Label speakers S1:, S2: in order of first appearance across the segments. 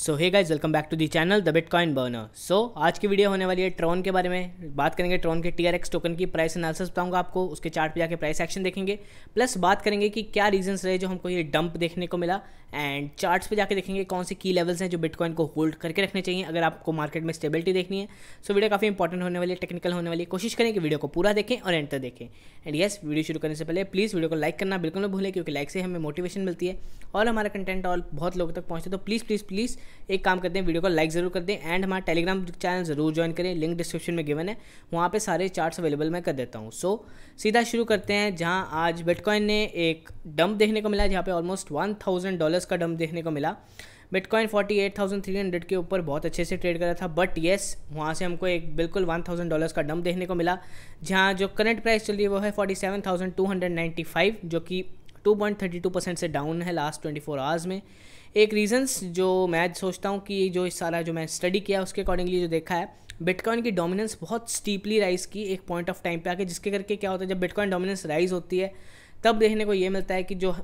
S1: so hey guys welcome back to the channel the Bitcoin burner so आज की video होने वाली है ट्रॉन के बारे में बात करेंगे ट्रॉन के टी आर एक्स टोकन की प्राइस एनालिसिस बताऊंगा आपको उसके चार्ट पे जाके प्राइस एक्शन देखेंगे प्लस बात करेंगे कि क्या रीजंस रहे जो हमको ये डंप देखने को मिला एंड चार्ट्स पे जाके देखेंगे कौन से की लेवल्स हैं जो बिटकॉइन को होल्ड करके रखने चाहिए अगर आपको मार्केट में स्टेबिलिटी देखनी है सो so, वीडियो काफ़ी इंपॉर्टेंट होने वाली है टेक्निकल होने वाली है कोशिश करें कि वीडियो को पूरा देखें और एंटर देखें एंड येस वीडियो शुरू करने से पहले प्लीज़ वीडियो को लाइक करना बिल्कुल ना भूलें क्योंकि लाइक से हमें मोटिवेशन मिलती है और हमारा कंटेंट और बहुत लोगों तक पहुँचे तो प्लीज़ प्लीज़ प्लीज़ एक काम करते हैं वीडियो को लाइक ज़रूर कर दें एंड हमारा टेलीग्राम चैनल ज़रूर ज्वाइन करें लिंक डिस्क्रिप्शन में गिवन है वहाँ पर सारे चार्ट्स अवेलेबल मैं कर देता हूँ सो so, सीधा शुरू करते हैं जहाँ आज बिटकॉइन ने एक डंप देखने को मिला जहाँ पे ऑलमोस्ट वन थाउजेंड डॉलर्स का डंप देखने को मिला बिटकॉइन 48,300 के ऊपर बहुत अच्छे से ट्रेड कर रहा था बट येस वहाँ से हमको एक बिल्कुल 1,000 डॉलर्स का डम देखने को मिला जहाँ जो करंट प्राइस चल रही है वो है 47,295 जो कि 2.32 परसेंट से डाउन है लास्ट 24 आवर्स में एक रीज़न्स जो मैं सोचता हूँ कि जो सारा जो मैं स्टडी किया उसके अकॉर्डिंगली जो देखा है बिटकॉइन की डोमिनेंस बहुत स्टीपली राइज की एक पॉइंट ऑफ टाइम पे आके जिसके करके क्या होता है जब बिटकॉइन डोमिनेंस राइज होती है तब देखने को ये मिलता है कि जो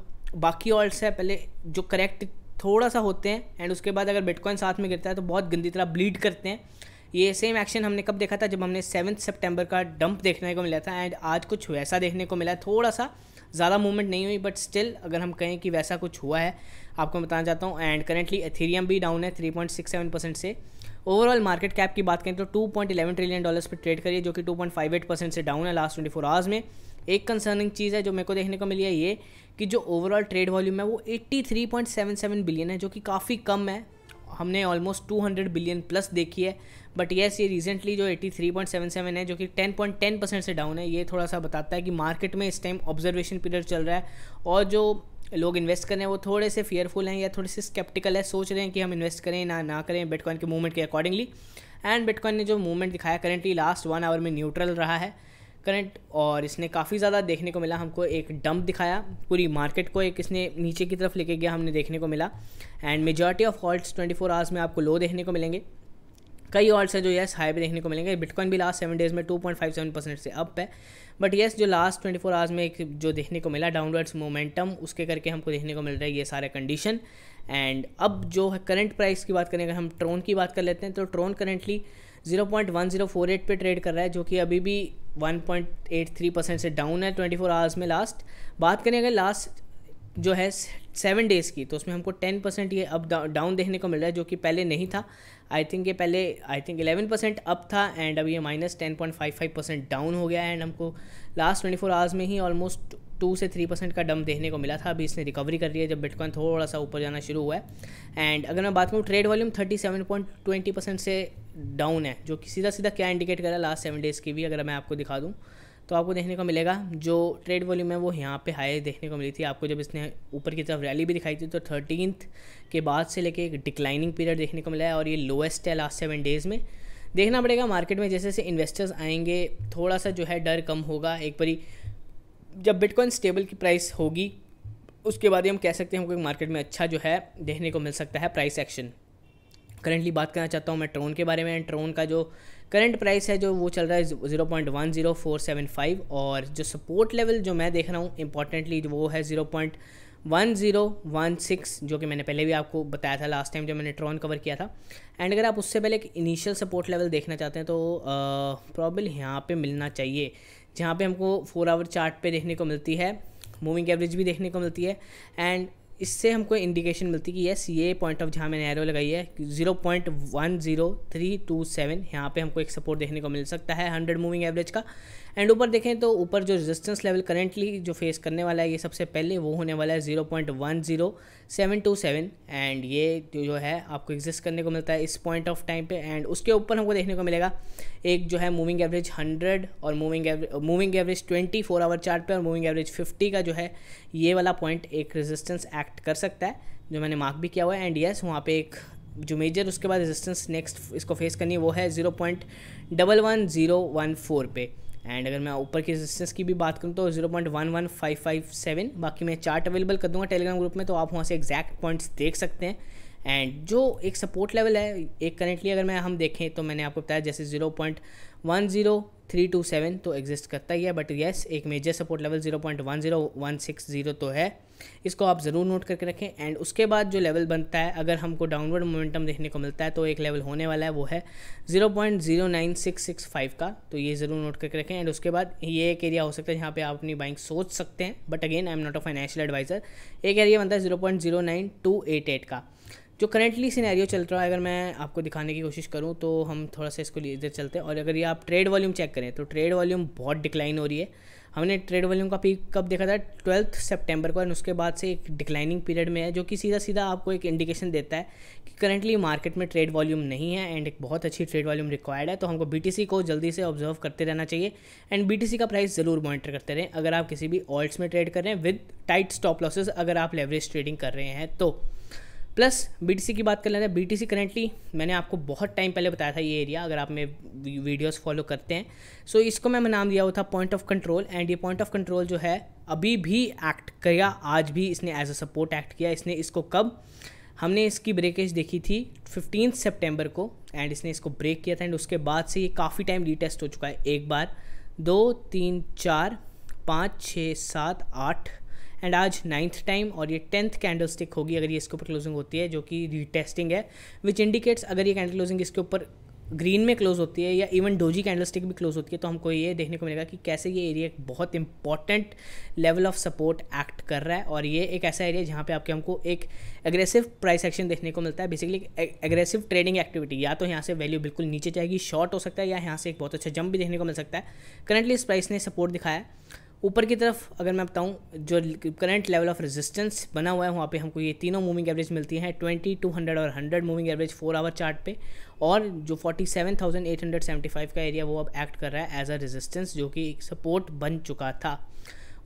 S1: बाकी ऑल्ट्स है पहले जो करेक्ट थोड़ा सा होते हैं एंड उसके बाद अगर बिटकॉइन साथ में गिरता है तो बहुत गंदी तरह ब्लीड करते हैं ये सेम एक्शन हमने कब देखा था जब हमने सेवन्थ सेप्टेम्बर का डंप देखने को मिला था एंड आज कुछ वैसा देखने को मिला है थोड़ा सा ज़्यादा मूवमेंट नहीं हुई बट स्टिल अगर हम कहें कि वैसा कुछ हुआ है आपको बताना चाहता हूँ एंड करेंटली एथेरियम भी डाउन है 3.67 परसेंट से ओवरऑल मार्केट कैप की बात करें तो 2.11 ट्रिलियन डॉलर्स पर ट्रेड करिए जो कि 2.58 परसेंट से डाउन है लास्ट 24 आवर्स में एक कंसर्निंग चीज़ है जो मेरे को देखने को मिली है ये कि जो ओवरऑल ट्रेड वॉल्यूम है वो 83.77 बिलियन है जो कि काफ़ी कम है हमने ऑलमोस्ट 200 बिलियन प्लस देखी है बट येस ये रिसेंटली जो 83.77 है जो कि 10.10 परसेंट से डाउन है ये थोड़ा सा बताता है कि मार्केट में इस टाइम ऑब्जर्वेशन पीरियड चल रहा है और जो लोग इन्वेस्ट कर रहे हैं वो थोड़े से फेयरफुल हैं या थोड़े से स्केप्टिकल है सोच रहे हैं कि हम इन्वेस्ट करें ना ना करें बिटकॉइन के मूवमेंट के अकॉर्डिंगली एंड बिटकॉइन ने जो मूवमेंट दिखाया करेंटली लास्ट वन आवर में न्यूट्रल रहा है करंट और इसने काफ़ी ज़्यादा देखने को मिला हमको एक डंप दिखाया पूरी मार्केट को एक इसने नीचे की तरफ लेके गया हमने देखने को मिला and majority of halt 24 hours में आपको लो देखने को मिलेंगे कई और हैं जो येस हाई भी देखने को मिलेंगे बिटकॉइन भी लास्ट सेवन डेज में two point five seven percent से अप है बट येस जो लास्ट ट्वेंटी फोर आवर्स में एक जो देखने को मिला डाउनवर्ड्स मोमेंटम उसके करके हमको देखने को मिल रहा है ये सारे कंडीशन एंड अब जो है करंट प्राइस की बात करें अगर हम ट्रोन की बात कर लेते हैं तो Tron currently zero zero point one four eight पर ट्रेड कर रहा है जो कि अभी भी one point eight three percent से डाउन है ट्वेंटी फोर आवर्स में लास्ट बात करें अगर लास्ट जो है सेवन डेज़ की तो उसमें हमको टेन परसेंट ये अप डाउन देखने को मिल रहा है जो कि पहले नहीं था आई थिंक ये पहले I think eleven percent up था एंड अब ये minus ten point five five percent down हो गया एंड हमको लास्ट ट्वेंटी फोर आवर्स में ही ऑलमोस्ट टू से थ्री परसेंट का डम देखने को मिला था अभी इसने रिकवरी कर रही है जब बिटकॉइन थोड़ा सा ऊपर जाना शुरू हुआ है एंड अगर मैं बात करूँ trade volume thirty seven point twenty percent से डाउन है जो कि सीधा सीधा क्या इंडिकेट कर रहा है लास्ट सेवन डेज़ की भी अगर मैं आपको दिखा दूँ तो आपको देखने को मिलेगा जो ट्रेड वॉल्यूम है वो यहाँ पे हाई देखने को मिली थी आपको जब इसने ऊपर की तरफ रैली भी दिखाई थी तो थर्टीनथ के बाद से लेके एक डिक्लाइनिंग पीरियड देखने को मिला है और ये लोएस्ट है लास्ट सेवन डेज़ में देखना पड़ेगा मार्केट में जैसे जैसे इन्वेस्टर्स आएंगे थोड़ा सा जो है डर कम होगा एक बारी जब बिटकॉइन स्टेबल की प्राइस होगी उसके बाद ही हम कह सकते हैं कि मार्केट में अच्छा जो है देखने को मिल सकता है प्राइस एक्शन करेंटली बात करना चाहता हूँ मैं ट्रोन के बारे में ट्रोन का जो करंट प्राइस है जो वो चल रहा है zero point one zero four seven five और जो सपोर्ट लेवल जो मैं देख रहा हूँ इंपॉर्टेंटली वो है zero point one zero one six जो कि मैंने पहले भी आपको बताया था लास्ट टाइम जब मैंने ट्रॉन कवर किया था एंड अगर आप उससे पहले एक इनिशियल सपोर्ट लेवल देखना चाहते हैं तो प्रॉब्लम यहाँ पर मिलना चाहिए जहाँ पे हमको फोर आवर चार्ट पे देखने को मिलती है मूविंग एवरेज भी देखने को मिलती है एंड इससे हमको इंडिकेशन मिलती है कि यस ये पॉइंट ऑफ जहाँ मैंने एरो लगाई है zero point one zero three two seven यहाँ पर हमको एक सपोर्ट देखने को मिल सकता है हंड्रेड मूविंग एवरेज का एंड ऊपर देखें तो ऊपर जो रेजिस्टेंस लेवल करेंटली जो फेस करने वाला है ये सबसे पहले वो होने वाला है zero point one zero seven two seven and ये जो है आपको एग्जिस्ट करने को मिलता है इस पॉइंट ऑफ टाइम पे एंड उसके ऊपर हमको देखने को मिलेगा एक जो है मूविंग एवरेज हंड्रेड और moving average moving average twenty four hour chart पे और मूविंग एवरेज फिफ्टी का जो है ये वाला पॉइंट एक रेजिस्टेंस एक्ट कर सकता है जो मैंने मार्क भी किया हुआ है एंड येस वहाँ पर एक जो मेजर उसके बाद रेजिस्टेंस नेक्स्ट इसको फेस करनी है वो है zero point double one zero one four पे एंड अगर मैं ऊपर की रेजिस्टेंस की भी बात करूँ तो zero point one one five five seven बाकी मैं चार्ट अवेलेबल कर दूँगा टेलीग्राम ग्रुप में तो आप वहाँ से एग्जैक्ट पॉइंट्स देख सकते हैं एंड जो एक सपोर्ट लेवल है एक करेंटली अगर मैं हम देखें तो मैंने आपको बताया जैसे zero point one zero three two seven तो एग्जिस्ट करता ही है बट येस एक major support level zero point one zero one six zero तो है इसको आप ज़रूर नोट करके रखें एंड उसके बाद जो लेवल बनता है अगर हमको डाउनवर्ड मोमेंटम देखने को मिलता है तो एक लेवल होने वाला है वो है zero point zero nine six six five का तो ये ज़रूर नोट करके रखें एंड उसके बाद ये एक एरिया हो सकता है जहाँ पे आप अपनी बाइंग सोच सकते हैं but again I am not a financial advisor एक एरिया बनता है zero point zero nine two eight eight का जो करेंटली सिनेरियो चल रहा है अगर मैं आपको दिखाने की कोशिश करूँ तो हम थोड़ा सा इसको इधर चलते हैं और अगर ये आप ट्रेड वॉल्यूम चेक करें तो ट्रेड वॉल्यूम बहुत डिक्लाइन हो रही है हमने ट्रेड वॉल्यूम का पीक कब देखा था ट्वेल्थ सेप्टेम्बर को एंड उसके बाद से एक डिक्लाइनिंग पीरियड में है जो कि सीधा सीधा आपको एक इंडिकेशन देता है कि करंटली मार्केट में ट्रेड वॉल्यूम नहीं है एंड एक बहुत अच्छी ट्रेड वॉल्यूम रिक्वायर्ड है तो हमको बी को जल्दी से ऑब्जर्व करते रहना चाहिए एंड बी का प्राइस ज़रूर मॉनिटर करते रहें अगर आप किसी भी ऑल्ट्स में ट्रेड कर रहे हैं विद टाइट स्टॉप लॉसेज अगर आप लेवरेज ट्रेडिंग कर रहे हैं तो प्लस बीटीसी की बात कर लेते हैं बीटीसी करेंटली मैंने आपको बहुत टाइम पहले बताया था ये एरिया अगर आप मेरे वीडियोस फॉलो करते हैं सो so इसको मैं नाम दिया हुआ था पॉइंट ऑफ कंट्रोल एंड ये पॉइंट ऑफ कंट्रोल जो है अभी भी एक्ट किया आज भी इसने एज अ सपोर्ट एक्ट किया इसने इसको कब हमने इसकी ब्रेकेज देखी थी फिफ्टीन सेप्टेम्बर को एंड इसने इसको ब्रेक किया था एंड उसके बाद से ये काफ़ी टाइम रीटेस्ट हो चुका है एक बार दो तीन चार पाँच छः सात आठ एंड आज नाइन्थ टाइम और ये टेंथ कैंडल स्टिक होगी अगर ये इसके ऊपर क्लोजिंग होती है जो कि रीटेस्टिंग है विच इंडिकेट्स अगर ये कैंडल क्लोजिंग इसके ऊपर ग्रीन में क्लोज होती है या इवन डोजी कैंडल स्टिक भी क्लोज होती है तो हमको ये देखने को मिलेगा कि कैसे ये एरिया एक बहुत important level of support act कर रहा है और ये एक ऐसा एरिया जहाँ पे आपके हमको एक एग्रेसिव प्राइस एक्शन देखने को मिलता है बेसिकली एग्रेसिव ट्रेडिंग एक्टिविटी या तो यहाँ से वैल्यू बिल्कुल नीचे जाएगी शॉर्ट हो सकता है या यहाँ से एक बहुत अच्छा जंप भी देखने को मिल सकता है करंटली इस प्राइस ने सपोर्ट दिखाया ऊपर की तरफ अगर मैं बताऊँ जो करंट लेवल ऑफ रेजिस्टेंस बना हुआ है वहाँ पे हमको ये तीनों मूविंग एवरेज मिलती हैं ट्वेंटी टू हंड्रेड और hundred moving average four hour chart पे और जो forty seven thousand eight hundred seventy five का एरिया वो अब एक्ट कर रहा है एज अ रेजिस्टेंस जो कि सपोर्ट बन चुका था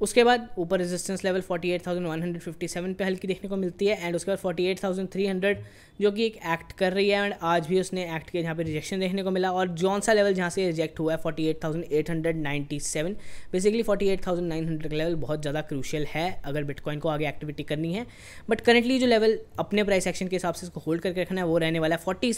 S1: उसके बाद ऊपर रेजिस्टेंस लेवल 48,157 पे हल्की देखने को मिलती है एंड उसके बाद 48,300 जो कि एक एक्ट कर रही है एंड आज भी उसने एक्ट के जहाँ पे रिजेक्शन देखने को मिला और जौन सा लेवल जहाँ से रिजेक्ट हुआ है 48,897 बेसिकली 48,900 का लेवल बहुत ज़्यादा क्रूशल है अगर बिटकॉइन को आगे एक्टिविटी करनी है बट करेंटली जो लेवल अपने प्राइस एक्शन के हिसाब से इसको होल्ड करके रखना है वो रहने वाला है फोर्टी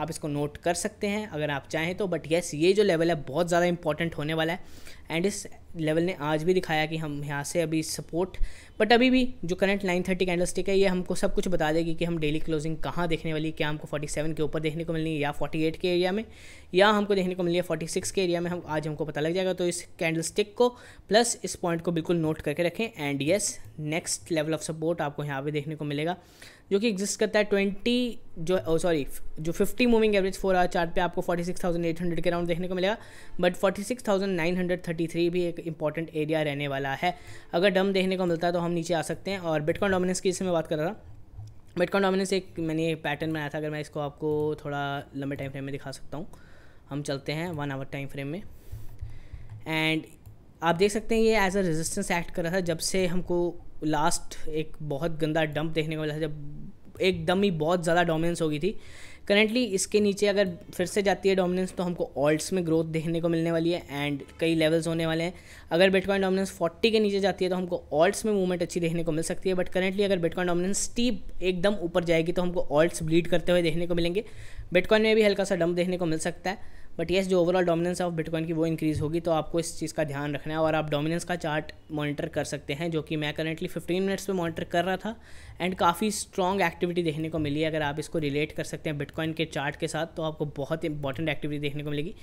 S1: आप इसको नोट कर सकते हैं अगर आप चाहें तो बट येस ये जो लेवल है बहुत ज़्यादा इंपॉर्टेंट होने वाला है एंड इस लेवल ने आज भी दिखाया कि हम यहाँ से अभी सपोर्ट बट अभी भी जो current nine thirty candle stick है ये हमको सब कुछ बता देगी कि हम डेली क्लोजिंग कहाँ देखने वाली क्या हमको फोर्टी सेवन के ऊपर देखने को मिलनी है या फोर्टी एट के एरिया में या हमको देखने को मिली है फोर्टी सिक्स के एरिया में हम आज हमको पता लग जाएगा तो इस कैंडल स्टिक को प्लस इस पॉइंट को बिल्कुल नोट करके रखें and yes next level of support आपको यहाँ पर देखने को मिलेगा जो कि एग्जिस्ट करता है ट्वेंटी जो सॉरी oh, जो fifty moving average four hour chart पे आपको forty six thousand eight hundred के अराउंड देखने को मिलेगा but forty six thousand nine hundred thirty three भी एक इंपॉर्टेंट एरिया रहने वाला है अगर डम देखने को मिलता है तो हम नीचे आ सकते हैं और बिटकॉइन डोमिनेंस की इसमें बात कर रहा था बिटकॉइन डोमिनेंस एक मैंने पैटर्न बनाया था अगर मैं इसको आपको थोड़ा लंबे टाइम फ्रेम में दिखा सकता हूँ हम चलते हैं वन आवर टाइम फ्रेम में एंड आप देख सकते हैं ये एज अ रेजिस्टेंस एक्ट कर रहा था जब से हमको लास्ट एक बहुत गंदा डंप देखने को मिला था जब एकदम ही बहुत ज़्यादा डोमिनेंस हो गई थी करेंटली इसके नीचे अगर फिर से जाती है डोमिनेंस तो हमको ऑल्ट्स में ग्रोथ देखने को मिलने वाली है एंड कई लेवल्स होने वाले हैं अगर बिटकॉइन डोमिनेंस 40 के नीचे जाती है तो हमको ऑल्ट्स में मूवमेंट अच्छी देखने को मिल सकती है बट करेंटली अगर बिटकॉइन डोमिनेंस स्टीप एकदम ऊपर जाएगी तो हमको ऑल्ट्स ब्लीड करते हुए देखने को मिलेंगे बिटकॉइन में भी हल्का सा डम्प देखने को मिल सकता है बट येस जो ओवरऑल डोमिनेंस ऑफ बिटकॉइन की वो इंक्रीज़ होगी तो आपको इस चीज़ का ध्यान रखना है और आप डोमिनेंस का चार्ट मॉनिटर कर सकते हैं जो कि मैं करेंटली 15 मिनट्स में मॉनिटर कर रहा था एंड काफ़ी स्ट्रॉन्ग एक्टिविटी देखने को मिली है अगर आप इसको रिलेट कर सकते हैं बिटकॉइन के चार्ट के साथ तो आपको बहुत इंपॉर्टेंट एक्टिविटी देखने को मिलेगी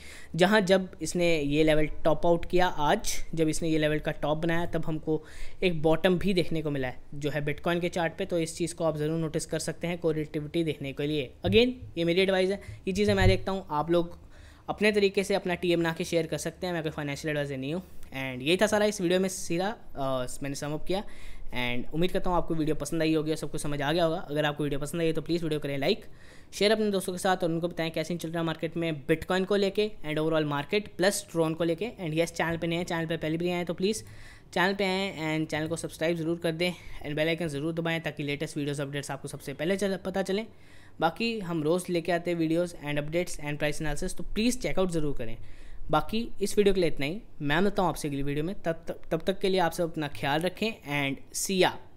S1: जहाँ जब इसने ये लेवल टॉप आउट किया आज जब इसने ये लेवल का टॉप बनाया तब हमको एक बॉटम भी देखने को मिला है जो है बिटकॉइन के चार्ट पर तो इस चीज़ को आप ज़रूर नोटिस कर सकते हैं कोरिटिविटी देखने के लिए अगेन ये मेरी एडवाइज़ है ये चीज़ें मैं देखता हूँ आप लोग अपने तरीके से अपना टी बना के शेयर कर सकते हैं मैं कोई फाइनेंशियल एडवाइजर नहीं हूँ एंड यही था सारा इस वीडियो में सीधा मैंने समअप किया एंड उम्मीद करता हूँ आपको वीडियो पसंद आई होगी और सबको समझ आ गया होगा अगर आपको वीडियो पसंद आई तो प्लीज़ वीडियो करें लाइक शेयर अपने दोस्तों के साथ और उनको बताएं कैसे चल रहा मार्केट में बिटकॉइन को लेके and overall market plus Tron को लेके एंड यस चैनल पे नए हैं चैनल पे पहले भी आए तो प्लीज़ चैनल पे आएँ एंड चैनल को सब्सक्राइब जरूर कर दें एंड बेलाइकन ज़रूर दबाएँ ताकि लेटेस्ट वीडियोज़ अपडेट्स आपको सबसे पहले चल, पता चलें बाकी हम रोज़ लेके आते हैं videos and updates and price analysis तो प्लीज़ चेकआउट ज़रूर करें बाकी इस वीडियो के लिए इतना ही मैं मिलता हूँ आपसे अगली वीडियो में तब तक तब तक के लिए आप सब अपना ख्याल रखें एंड सिया